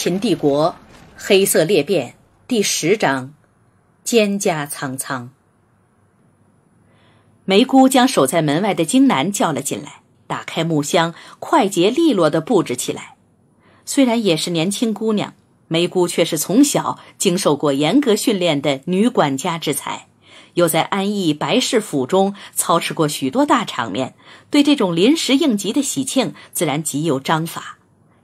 秦帝国，黑色裂变第十章，蒹葭苍苍。梅姑将守在门外的荆南叫了进来，打开木箱，快捷利落的布置起来。虽然也是年轻姑娘，梅姑却是从小经受过严格训练的女管家之才，又在安逸白氏府中操持过许多大场面，对这种临时应急的喜庆，自然极有章法。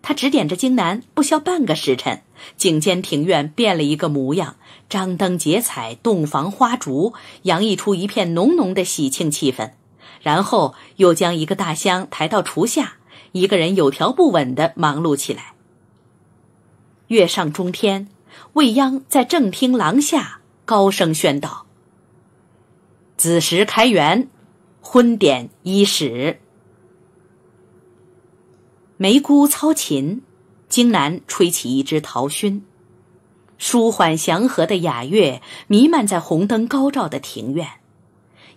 他指点着京南，不消半个时辰，景间庭院变了一个模样，张灯结彩，洞房花烛，洋溢出一片浓浓的喜庆气氛。然后又将一个大箱抬到厨下，一个人有条不紊地忙碌起来。月上中天，未央在正厅廊下高声宣道：“子时开园，婚典伊始。”梅姑操琴，荆南吹起一支桃埙，舒缓祥和的雅乐弥漫在红灯高照的庭院。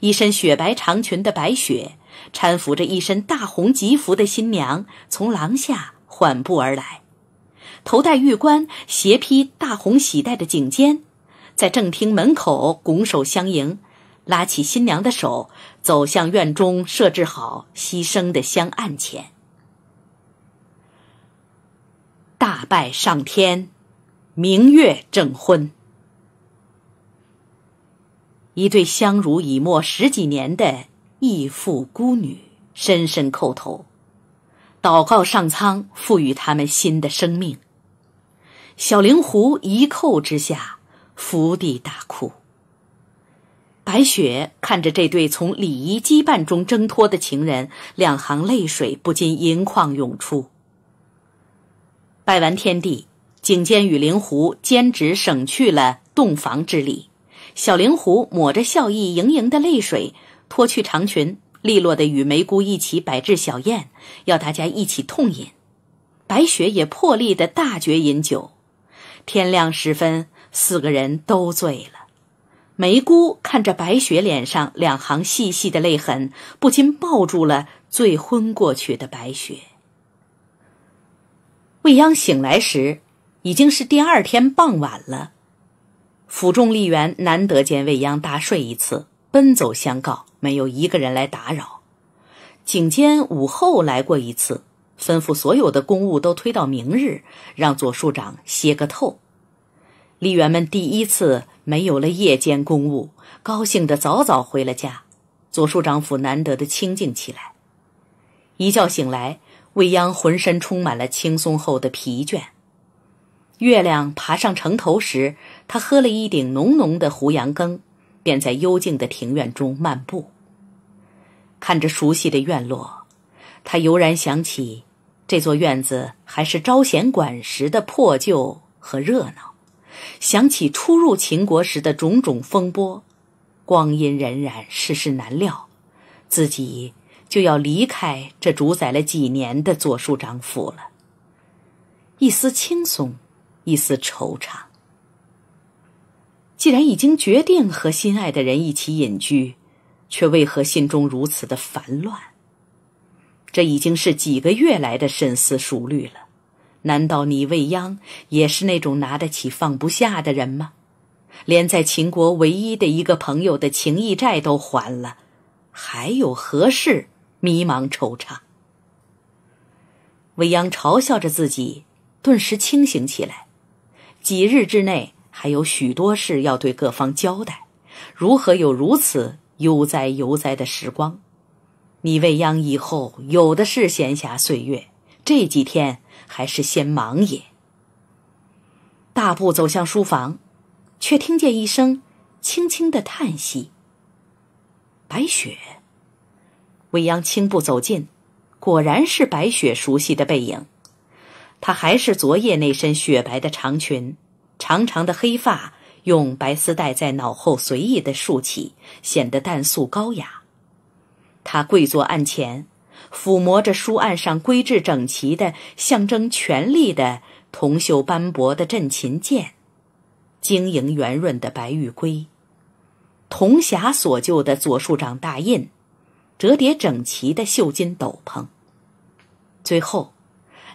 一身雪白长裙的白雪搀扶着一身大红吉服的新娘，从廊下缓步而来。头戴玉冠、斜披大红喜带的颈肩，在正厅门口拱手相迎，拉起新娘的手，走向院中设置好牺牲的香案前。大拜上天，明月证婚。一对相濡以沫十几年的义父孤女深深叩头，祷告上苍赋予他们新的生命。小灵狐一叩之下伏地大哭。白雪看着这对从礼仪羁绊中挣脱的情人，两行泪水不禁盈眶涌出。拜完天地，景监与灵狐兼职省去了洞房之礼。小灵狐抹着笑意盈盈的泪水，脱去长裙，利落地与梅姑一起摆置小宴，要大家一起痛饮。白雪也破例的大嚼饮酒。天亮时分，四个人都醉了。梅姑看着白雪脸上两行细细的泪痕，不禁抱住了醉昏过去的白雪。未央醒来时，已经是第二天傍晚了。府中吏员难得见未央大睡一次，奔走相告，没有一个人来打扰。景监午后来过一次，吩咐所有的公务都推到明日，让左庶长歇个透。吏员们第一次没有了夜间公务，高兴的早早回了家。左庶长府难得的清静起来，一觉醒来。未央浑身充满了轻松后的疲倦。月亮爬上城头时，他喝了一顶浓浓的胡杨羹，便在幽静的庭院中漫步。看着熟悉的院落，他悠然想起这座院子还是招贤馆时的破旧和热闹，想起初入秦国时的种种风波。光阴荏苒，世事难料，自己。就要离开这主宰了几年的左庶长府了，一丝轻松，一丝惆怅。既然已经决定和心爱的人一起隐居，却为何心中如此的烦乱？这已经是几个月来的深思熟虑了。难道你未央也是那种拿得起放不下的人吗？连在秦国唯一的一个朋友的情谊债都还了，还有何事？迷茫惆怅，未央嘲笑着自己，顿时清醒起来。几日之内还有许多事要对各方交代，如何有如此悠哉悠哉的时光？你未央以后有的是闲暇岁月，这几天还是先忙也。大步走向书房，却听见一声轻轻的叹息。白雪。未央轻步走近，果然是白雪熟悉的背影。她还是昨夜那身雪白的长裙，长长的黑发用白丝带在脑后随意的竖起，显得淡素高雅。他跪坐案前，抚摸着书案上规制整齐的、象征权力的铜锈斑驳的镇琴剑，晶莹圆润的白玉圭，铜匣所就的左庶长大印。折叠整齐的绣金斗篷，最后，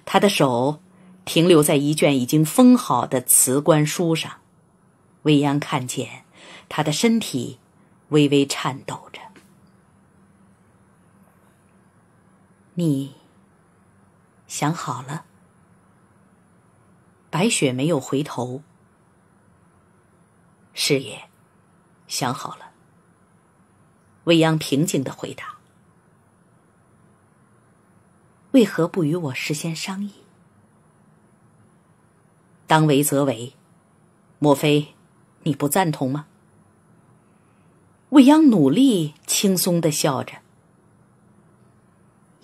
他的手停留在一卷已经封好的辞官书上。未央看见他的身体微微颤抖着。你想好了？白雪没有回头。师爷，想好了。未央平静的回答：“为何不与我事先商议？当为则为，莫非你不赞同吗？”未央努力轻松的笑着：“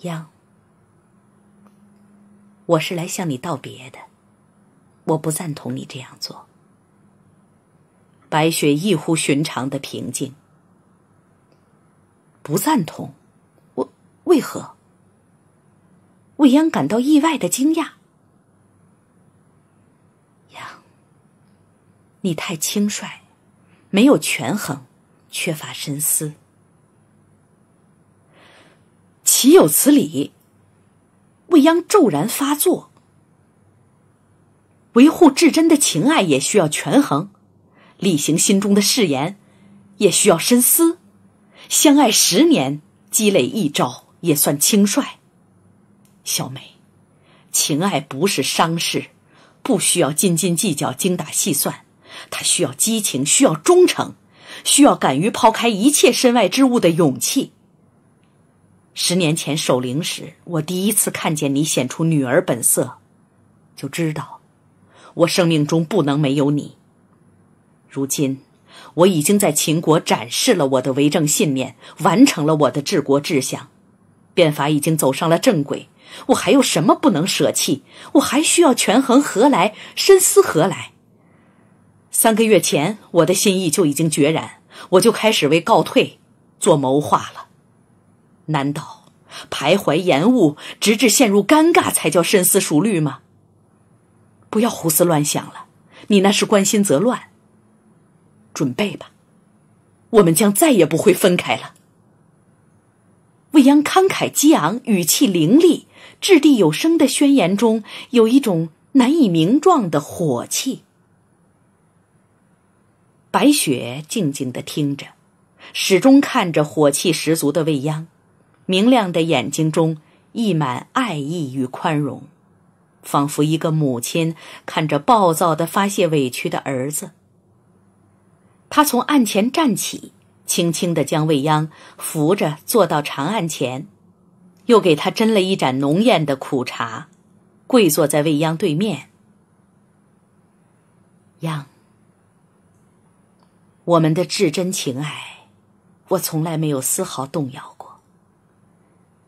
央，我是来向你道别的。我不赞同你这样做。”白雪异乎寻常的平静。不赞同，我为何？未央感到意外的惊讶。杨，你太轻率，没有权衡，缺乏深思，岂有此理！未央骤然发作，维护至真的情爱也需要权衡，履行心中的誓言也需要深思。相爱十年，积累一招，也算轻率。小美，情爱不是商事，不需要斤斤计较、精打细算，它需要激情，需要忠诚，需要敢于抛开一切身外之物的勇气。十年前守灵时，我第一次看见你显出女儿本色，就知道我生命中不能没有你。如今。我已经在秦国展示了我的为政信念，完成了我的治国志向，变法已经走上了正轨。我还有什么不能舍弃？我还需要权衡何来，深思何来？三个月前，我的心意就已经决然，我就开始为告退做谋划了。难道徘徊延误，直至陷入尴尬才叫深思熟虑吗？不要胡思乱想了，你那是关心则乱。准备吧，我们将再也不会分开了。未央慷慨激昂、语气凌厉、掷地有声的宣言中，有一种难以名状的火气。白雪静静的听着，始终看着火气十足的未央，明亮的眼睛中溢满爱意与宽容，仿佛一个母亲看着暴躁的发泄委屈的儿子。他从案前站起，轻轻地将未央扶着坐到长案前，又给他斟了一盏浓艳的苦茶，跪坐在未央对面。央，我们的至真情爱，我从来没有丝毫动摇过。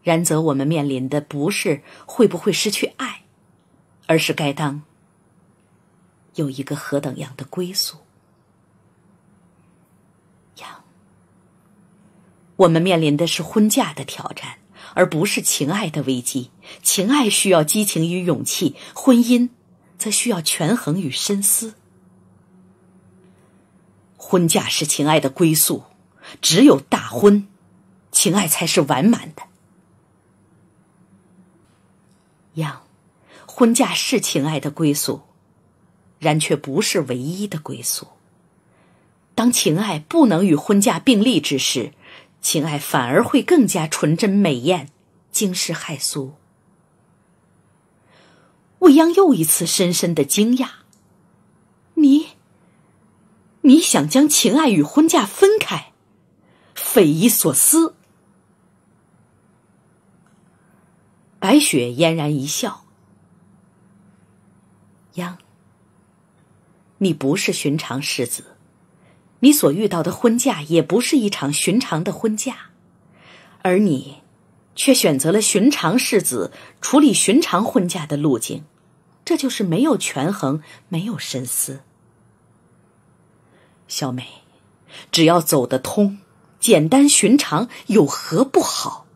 然则，我们面临的不是会不会失去爱，而是该当有一个何等样的归宿。我们面临的是婚嫁的挑战，而不是情爱的危机。情爱需要激情与勇气，婚姻则需要权衡与深思。婚嫁是情爱的归宿，只有大婚，情爱才是完满的。样，婚嫁是情爱的归宿，然却不是唯一的归宿。当情爱不能与婚嫁并立之时，情爱反而会更加纯真美艳，惊世骇俗。未央又一次深深的惊讶，你，你想将情爱与婚嫁分开，匪夷所思。白雪嫣然一笑，央，你不是寻常世子。你所遇到的婚嫁也不是一场寻常的婚嫁，而你却选择了寻常世子处理寻常婚嫁的路径，这就是没有权衡，没有深思。小美，只要走得通，简单寻常有何不好？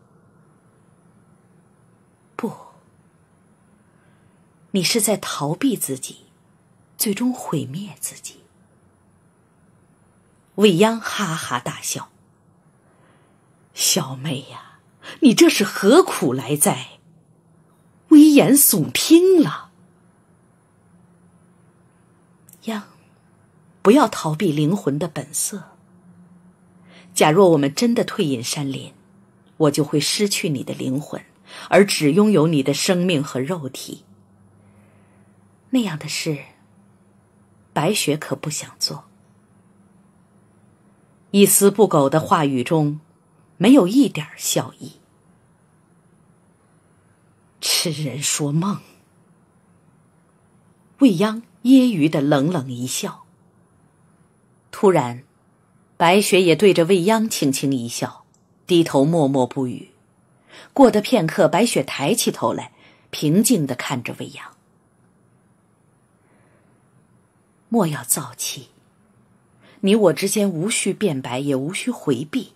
不，你是在逃避自己，最终毁灭自己。未央哈哈大笑：“小妹呀，你这是何苦来哉？危言耸听了，央，不要逃避灵魂的本色。假若我们真的退隐山林，我就会失去你的灵魂，而只拥有你的生命和肉体。那样的事，白雪可不想做。”一丝不苟的话语中，没有一点笑意。痴人说梦。未央揶揄的冷冷一笑。突然，白雪也对着未央轻轻一笑，低头默默不语。过得片刻，白雪抬起头来，平静的看着未央，莫要躁气。你我之间无需辩白，也无需回避。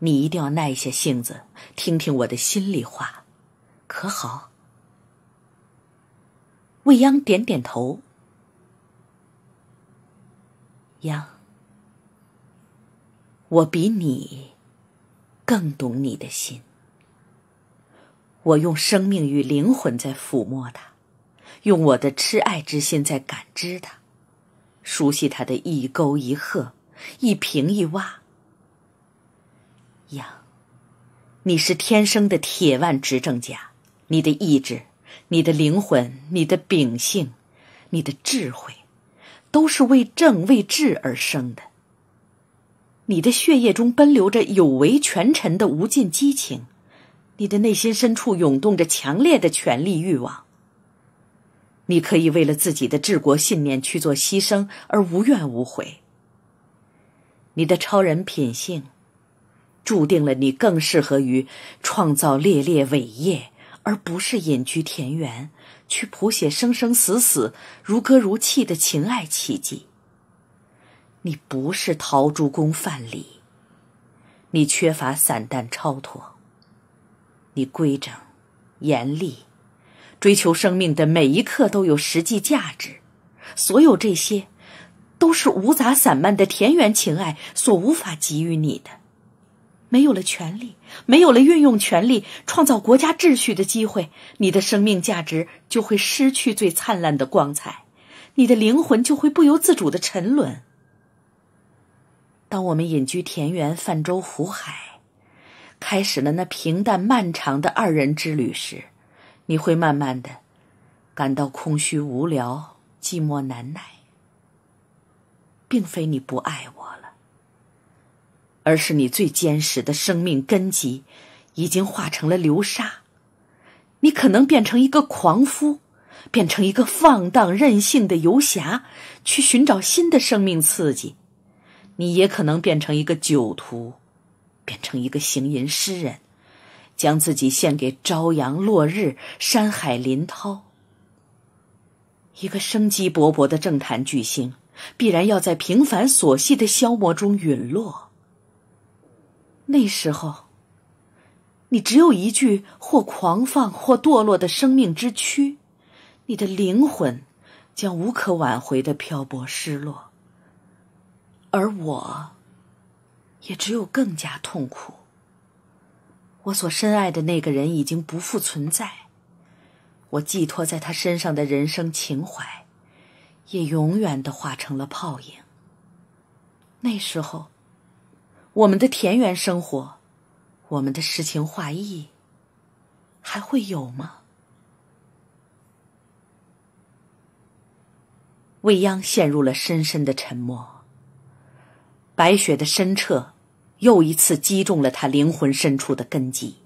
你一定要耐下性子，听听我的心里话，可好？未央点点头。央，我比你更懂你的心。我用生命与灵魂在抚摸它，用我的痴爱之心在感知它。熟悉他的一沟一壑，一平一洼。呀，你是天生的铁腕执政家，你的意志、你的灵魂、你的秉性、你的智慧，都是为政为治而生的。你的血液中奔流着有为权臣的无尽激情，你的内心深处涌动着强烈的权力欲望。你可以为了自己的治国信念去做牺牲而无怨无悔。你的超人品性，注定了你更适合于创造猎猎伟业，而不是隐居田园，去谱写生生死死、如歌如泣的情爱奇迹。你不是陶朱公范蠡，你缺乏散淡超脱，你规整、严厉。追求生命的每一刻都有实际价值，所有这些，都是无杂散漫的田园情爱所无法给予你的。没有了权力，没有了运用权力创造国家秩序的机会，你的生命价值就会失去最灿烂的光彩，你的灵魂就会不由自主的沉沦。当我们隐居田园，泛舟湖海，开始了那平淡漫长的二人之旅时，你会慢慢的感到空虚、无聊、寂寞难耐，并非你不爱我了，而是你最坚实的生命根基已经化成了流沙。你可能变成一个狂夫，变成一个放荡任性的游侠，去寻找新的生命刺激；你也可能变成一个酒徒，变成一个行吟诗人。将自己献给朝阳、落日、山海、林涛，一个生机勃勃的政坛巨星，必然要在平凡琐细的消磨中陨落。那时候，你只有一具或狂放或堕落的生命之躯，你的灵魂将无可挽回的漂泊失落，而我，也只有更加痛苦。我所深爱的那个人已经不复存在，我寄托在他身上的人生情怀，也永远的化成了泡影。那时候，我们的田园生活，我们的诗情画意，还会有吗？未央陷入了深深的沉默。白雪的深澈。又一次击中了他灵魂深处的根基。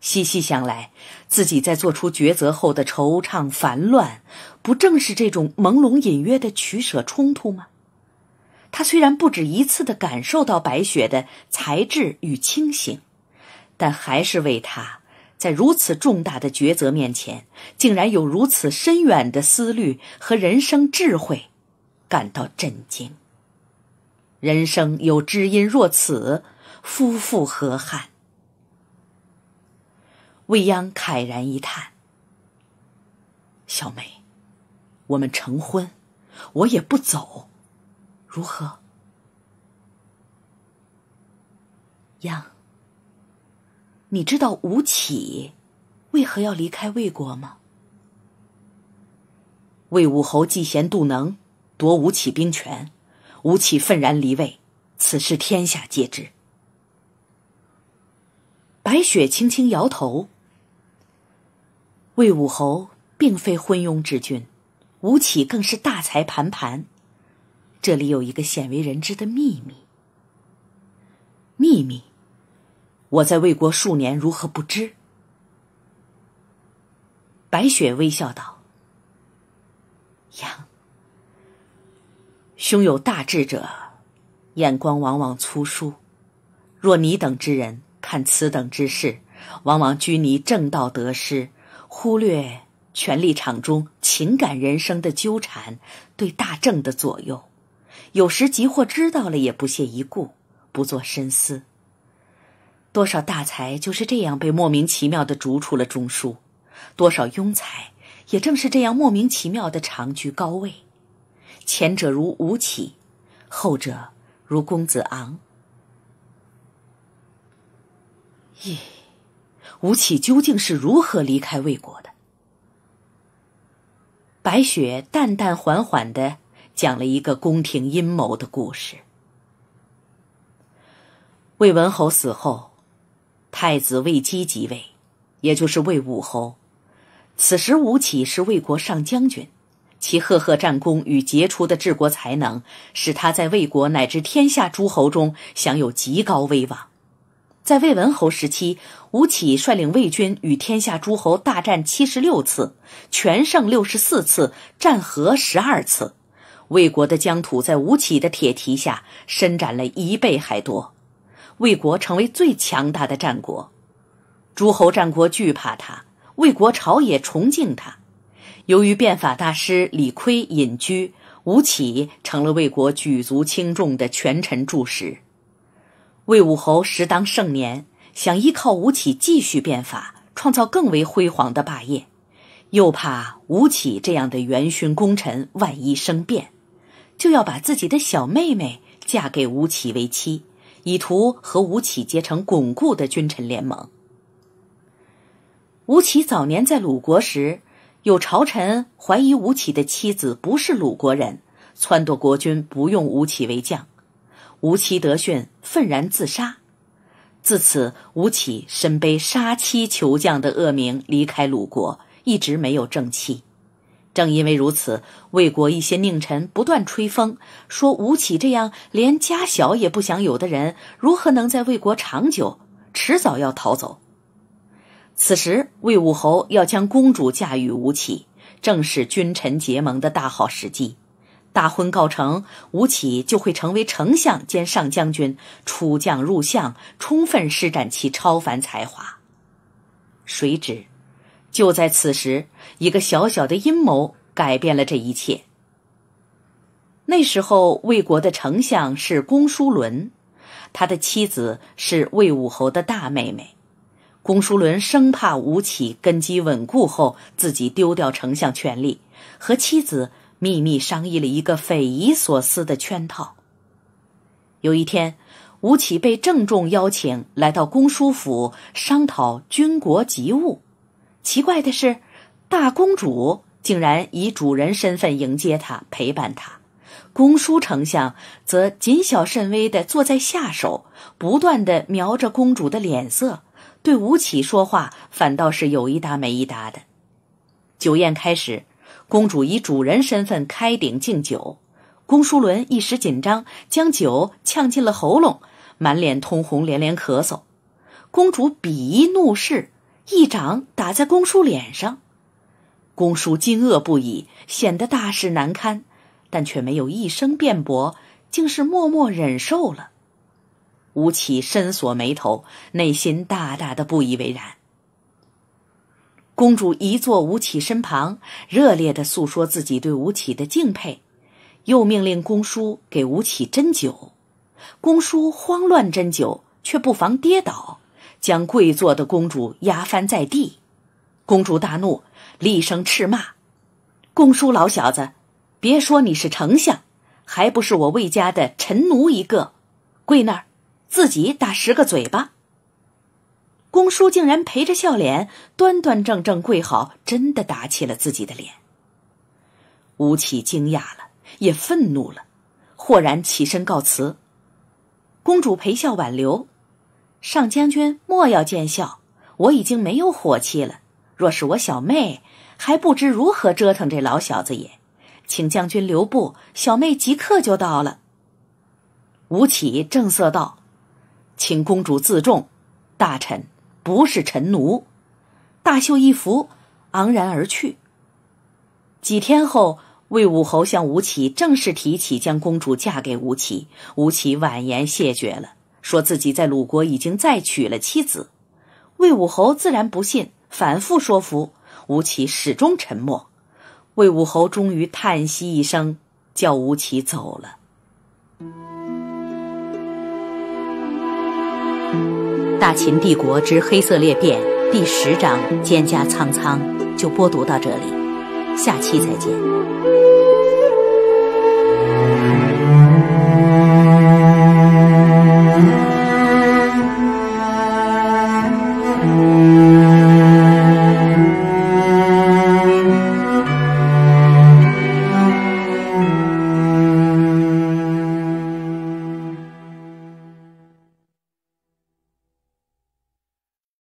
细细想来，自己在做出抉择后的惆怅烦乱，不正是这种朦胧隐约的取舍冲突吗？他虽然不止一次的感受到白雪的才智与清醒，但还是为他在如此重大的抉择面前，竟然有如此深远的思虑和人生智慧，感到震惊。人生有知音若此，夫复何憾？未央慨然一叹：“小梅，我们成婚，我也不走，如何？”央，你知道吴起为何要离开魏国吗？魏武侯嫉贤妒能，夺吴起兵权。吴起愤然离位，此事天下皆知。白雪轻轻摇头：“魏武侯并非昏庸之君，吴起更是大才盘盘。这里有一个鲜为人知的秘密。秘密，我在魏国数年，如何不知？”白雪微笑道：“杨。”胸有大志者，眼光往往粗疏。若你等之人看此等之事，往往拘泥正道得失，忽略权力场中情感人生的纠缠对大政的左右。有时，即或知道了，也不屑一顾，不做深思。多少大才就是这样被莫名其妙地逐出了中枢，多少庸才也正是这样莫名其妙地长居高位。前者如吴起，后者如公子昂。咦，吴起究竟是如何离开魏国的？白雪淡淡缓缓的讲了一个宫廷阴谋的故事。魏文侯死后，太子魏姬即位，也就是魏武侯。此时，吴起是魏国上将军。其赫赫战功与杰出的治国才能，使他在魏国乃至天下诸侯中享有极高威望。在魏文侯时期，吴起率领魏军与天下诸侯大战七十六次，全胜六十四次，战和十二次。魏国的疆土在吴起的铁蹄下伸展了一倍还多，魏国成为最强大的战国。诸侯战国惧怕他，魏国朝野崇敬他。由于变法大师李悝隐居，吴起成了魏国举足轻重的权臣柱石。魏武侯时当盛年，想依靠吴起继续变法，创造更为辉煌的霸业，又怕吴起这样的元勋功臣万一生变，就要把自己的小妹妹嫁给吴起为妻，以图和吴起结成巩固的君臣联盟。吴起早年在鲁国时。有朝臣怀疑吴起的妻子不是鲁国人，撺掇国君不用吴起为将。吴起得讯，愤然自杀。自此，吴起身背杀妻求将的恶名，离开鲁国，一直没有正气。正因为如此，魏国一些佞臣不断吹风，说吴起这样连家小也不想有的人，如何能在魏国长久？迟早要逃走。此时，魏武侯要将公主嫁与吴起，正是君臣结盟的大好时机。大婚告成，吴起就会成为丞相兼上将军，楚将入相，充分施展其超凡才华。谁知，就在此时，一个小小的阴谋改变了这一切。那时候，魏国的丞相是公叔伦，他的妻子是魏武侯的大妹妹。公叔伦生怕吴起根基稳固后自己丢掉丞相权力，和妻子秘密商议了一个匪夷所思的圈套。有一天，吴起被郑重邀请来到公叔府商讨军国急务。奇怪的是，大公主竟然以主人身份迎接他，陪伴他；公叔丞相则谨小慎微地坐在下手，不断地瞄着公主的脸色。对吴起说话，反倒是有一搭没一搭的。酒宴开始，公主以主人身份开顶敬酒，公叔伦一时紧张，将酒呛进了喉咙，满脸通红，连连咳嗽。公主鄙夷怒视，一掌打在公叔脸上，公叔惊愕不已，显得大事难堪，但却没有一声辩驳，竟是默默忍受了。吴起深锁眉头，内心大大的不以为然。公主一坐吴起身旁，热烈的诉说自己对吴起的敬佩，又命令公叔给吴起斟酒。公叔慌乱斟酒，却不妨跌倒，将跪坐的公主压翻在地。公主大怒，厉声斥骂：“公叔老小子，别说你是丞相，还不是我魏家的臣奴一个，跪那儿！”自己打十个嘴巴，公叔竟然陪着笑脸，端端正正跪好，真的打起了自己的脸。吴起惊讶了，也愤怒了，豁然起身告辞。公主陪笑挽留：“上将军莫要见笑，我已经没有火气了。若是我小妹，还不知如何折腾这老小子也。”请将军留步，小妹即刻就到了。吴起正色道。请公主自重，大臣不是臣奴。大袖一拂，昂然而去。几天后，魏武侯向吴起正式提起将公主嫁给吴起，吴起婉言谢绝了，说自己在鲁国已经再娶了妻子。魏武侯自然不信，反复说服吴起，始终沉默。魏武侯终于叹息一声，叫吴起走了。大秦帝国之黑色裂变第十章《蒹葭苍苍》就播读到这里，下期再见。